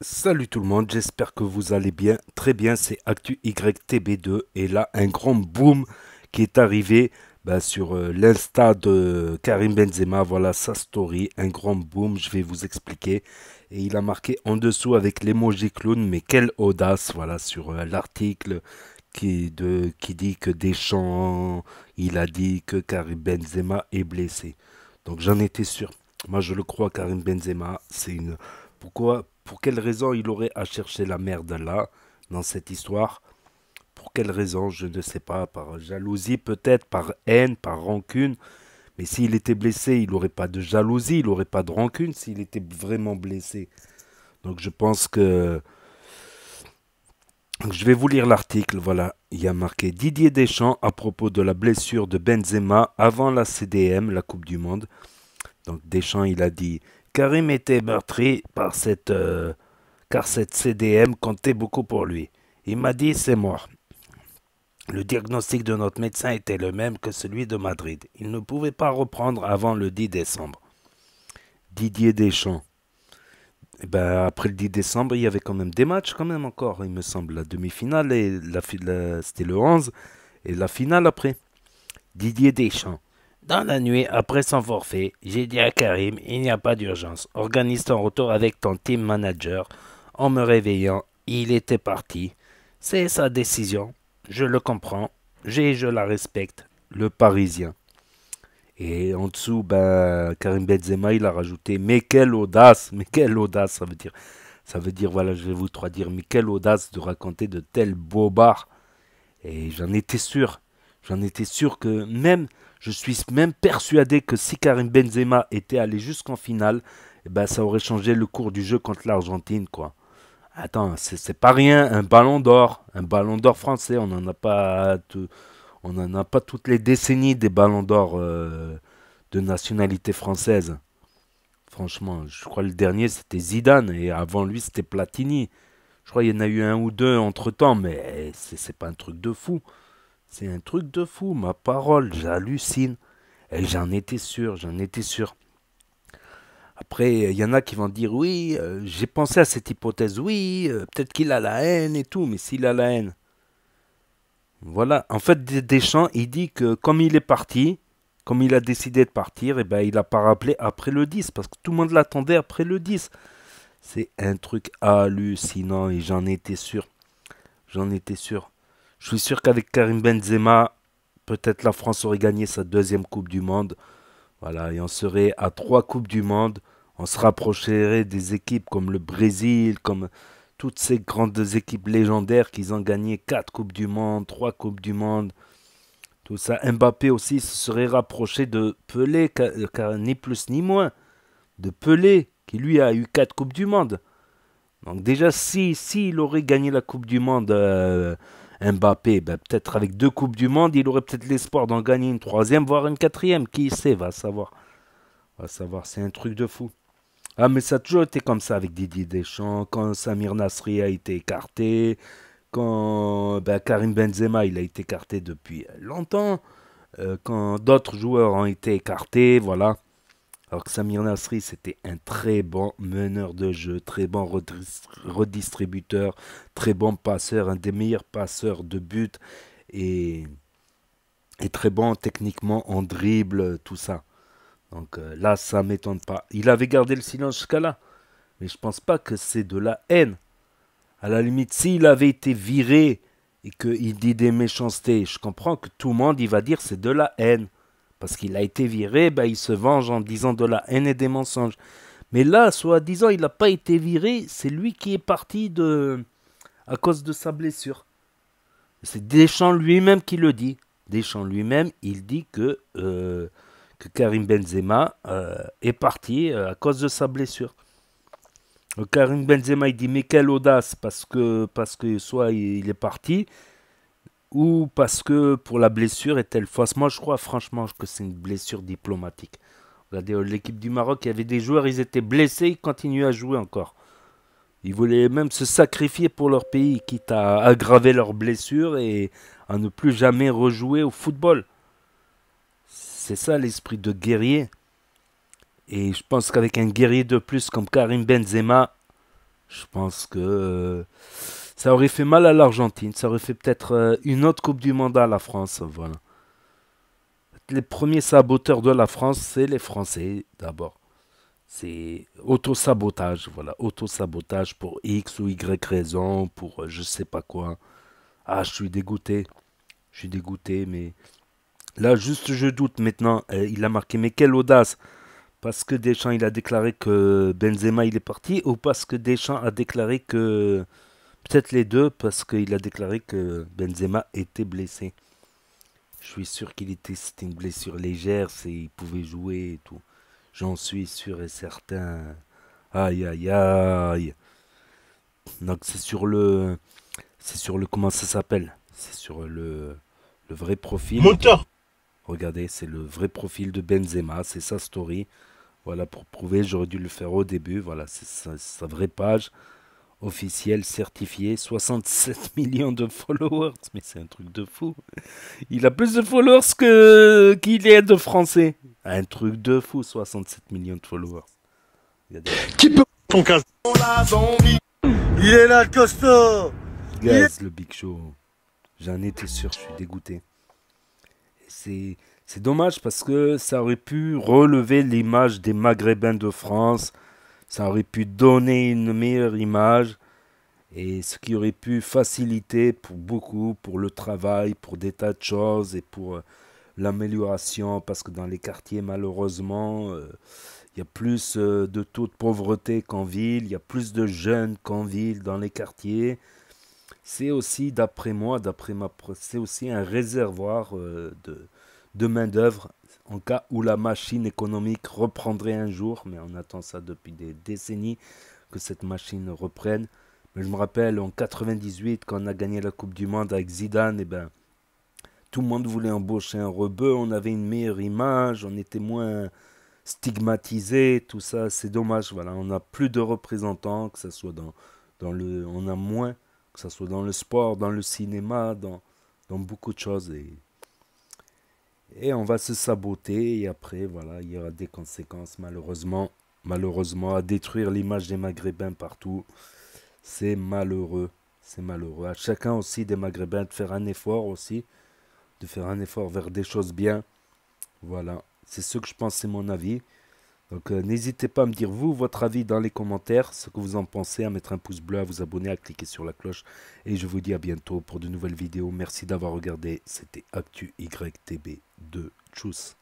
Salut tout le monde, j'espère que vous allez bien. Très bien, c'est Actu YTB2 et là un grand boom qui est arrivé bah, sur euh, l'insta de Karim Benzema. Voilà sa story, un grand boom, je vais vous expliquer. Et il a marqué en dessous avec l'emoji clown, mais quelle audace, voilà, sur euh, l'article qui, qui dit que Deschamps, il a dit que Karim Benzema est blessé. Donc j'en étais sûr. Moi je le crois, Karim Benzema, c'est une... Pourquoi pour quelle raison il aurait à chercher la mère d'Allah dans cette histoire Pour quelle raison Je ne sais pas. Par jalousie peut-être, par haine, par rancune. Mais s'il était blessé, il n'aurait pas de jalousie, il n'aurait pas de rancune s'il était vraiment blessé. Donc je pense que... Je vais vous lire l'article, voilà. Il y a marqué Didier Deschamps à propos de la blessure de Benzema avant la CDM, la Coupe du Monde. Donc Deschamps, il a dit Karim était meurtri par cette, euh, car cette CDM comptait beaucoup pour lui. Il m'a dit c'est moi. Le diagnostic de notre médecin était le même que celui de Madrid. Il ne pouvait pas reprendre avant le 10 décembre. Didier Deschamps. Eh ben, après le 10 décembre, il y avait quand même des matchs, quand même encore, il me semble. La demi-finale, et la, c'était le 11, et la finale après. Didier Deschamps. Dans la nuit, après son forfait, j'ai dit à Karim, il n'y a pas d'urgence. Organise ton retour avec ton team manager. En me réveillant, il était parti. C'est sa décision. Je le comprends. J'ai, je la respecte. Le Parisien. Et en dessous, ben, Karim Benzema, il a rajouté Mais quelle audace Mais quelle audace Ça veut dire, ça veut dire voilà, je vais vous trois dire Mais quelle audace de raconter de tels bobards Et j'en étais sûr. J'en étais sûr que même je suis même persuadé que si Karim Benzema était allé jusqu'en finale, eh ben, ça aurait changé le cours du jeu contre l'Argentine, quoi. Attends, c'est pas rien, un ballon d'or, un ballon d'or français, on n'en a pas on en a pas toutes les décennies des ballons d'or euh, de nationalité française. Franchement, je crois le dernier c'était Zidane et avant lui c'était Platini. Je crois qu'il y en a eu un ou deux entre temps, mais c'est pas un truc de fou. C'est un truc de fou, ma parole, j'hallucine. Et j'en étais sûr, j'en étais sûr. Après, il y en a qui vont dire oui, euh, j'ai pensé à cette hypothèse, oui, euh, peut-être qu'il a la haine et tout, mais s'il a la haine. Voilà, en fait, Deschamps, il dit que comme il est parti, comme il a décidé de partir, eh ben, il n'a pas rappelé après le 10, parce que tout le monde l'attendait après le 10. C'est un truc hallucinant, et j'en étais sûr. J'en étais sûr. Je suis sûr qu'avec Karim Benzema, peut-être la France aurait gagné sa deuxième Coupe du Monde. Voilà, et on serait à trois Coupes du Monde. On se rapprocherait des équipes comme le Brésil, comme toutes ces grandes équipes légendaires qui ont gagné quatre Coupes du Monde, trois Coupes du Monde. Tout ça. Mbappé aussi se serait rapproché de Pelé, car ni plus ni moins. De Pelé, qui lui a eu quatre Coupes du Monde. Donc déjà, si s'il aurait gagné la Coupe du Monde euh, Mbappé, ben, peut-être avec deux Coupes du Monde, il aurait peut-être l'espoir d'en gagner une troisième, voire une quatrième. Qui sait, va savoir. Va savoir, c'est un truc de fou. Ah, mais ça a toujours été comme ça avec Didier Deschamps. Quand Samir Nasri a été écarté, quand ben, Karim Benzema il a été écarté depuis longtemps, euh, quand d'autres joueurs ont été écartés, voilà. Alors que Samir Nasri, c'était un très bon meneur de jeu, très bon redistributeur, très bon passeur, un des meilleurs passeurs de but et, très bon techniquement en dribble, tout ça. Donc euh, là, ça m'étonne pas. Il avait gardé le silence jusqu'à là. Mais je ne pense pas que c'est de la haine. À la limite, s'il avait été viré et qu'il dit des méchancetés, je comprends que tout le monde, il va dire c'est de la haine parce qu'il a été viré, bah, il se venge en disant de la haine et des mensonges. Mais là, soi-disant, il n'a pas été viré, c'est lui qui est parti de... à cause de sa blessure. C'est Deschamps lui-même qui le dit. Deschamps lui-même, il dit que, euh, que Karim Benzema euh, est parti euh, à cause de sa blessure. Karim Benzema, il dit mais quelle audace parce que, parce que soit il est parti, ou parce que pour la blessure est-elle fausse Moi, je crois franchement que c'est une blessure diplomatique. Regardez, euh, l'équipe du Maroc, il y avait des joueurs, ils étaient blessés, ils continuaient à jouer encore. Ils voulaient même se sacrifier pour leur pays, quitte à aggraver leur blessure et à ne plus jamais rejouer au football. C'est ça l'esprit de guerrier. Et je pense qu'avec un guerrier de plus comme Karim Benzema, je pense que euh, ça aurait fait mal à l'Argentine. Ça aurait fait peut-être euh, une autre Coupe du Monde à la France. Voilà. Les premiers saboteurs de la France, c'est les Français d'abord. C'est auto-sabotage, voilà, auto-sabotage pour X ou Y raison, pour euh, je sais pas quoi. Ah, je suis dégoûté. Je suis dégoûté, mais là, juste je doute maintenant. Euh, il a marqué, mais quelle audace! parce que Deschamps il a déclaré que Benzema il est parti ou parce que Deschamps a déclaré que Peut-être les deux parce qu'il a déclaré que Benzema était blessé. Je suis sûr qu'il était, c'était une blessure légère, c'est, il pouvait jouer et tout. J'en suis sûr et certain. Aïe aïe aïe. Donc c'est sur le, c'est sur le comment ça s'appelle C'est sur le, le vrai profil. Moteur. Regardez, c'est le vrai profil de Benzema, c'est sa story. Voilà pour prouver, j'aurais dû le faire au début. Voilà, c'est sa vraie page officiel certifié, 67 millions de followers, mais c'est un truc de fou. Il a plus de followers que qu'il est de français. Un truc de fou, 67 millions de followers. Qui peut ton Il est là costaud. le Big Show. J'en étais sûr, je suis dégoûté. C'est c'est dommage parce que ça aurait pu relever l'image des Maghrébins de France ça aurait pu donner une meilleure image et ce qui aurait pu faciliter pour beaucoup, pour le travail, pour des tas de choses et pour euh, l'amélioration, parce que dans les quartiers, malheureusement, euh, il y a plus euh, de taux de pauvreté qu'en ville, il y a plus de jeunes qu'en ville dans les quartiers. C'est aussi, d'après moi, d'après ma c'est aussi un réservoir de, de main-d'œuvre en cas où la machine économique reprendrait un jour, mais on attend ça depuis des décennies que cette machine reprenne. Mais je me rappelle en 98 quand on a gagné la Coupe du Monde avec Zidane, et eh ben tout le monde voulait embaucher un rebeu, on avait une meilleure image, on était moins stigmatisé, tout ça, c'est dommage. Voilà, on n'a plus de représentants, que ce soit dans, dans le, on a moins, que ce soit dans le sport, dans le cinéma, dans, dans beaucoup de choses et on va se saboter et après voilà il y aura des conséquences malheureusement malheureusement à détruire l'image des maghrébins partout c'est malheureux c'est malheureux à chacun aussi des maghrébins de faire un effort aussi de faire un effort vers des choses bien voilà c'est ce que je pense c'est mon avis donc euh, n'hésitez pas à me dire vous votre avis dans les commentaires, ce que vous en pensez, à mettre un pouce bleu, à vous abonner, à cliquer sur la cloche. Et je vous dis à bientôt pour de nouvelles vidéos. Merci d'avoir regardé. C'était actuytb 2 Tchuss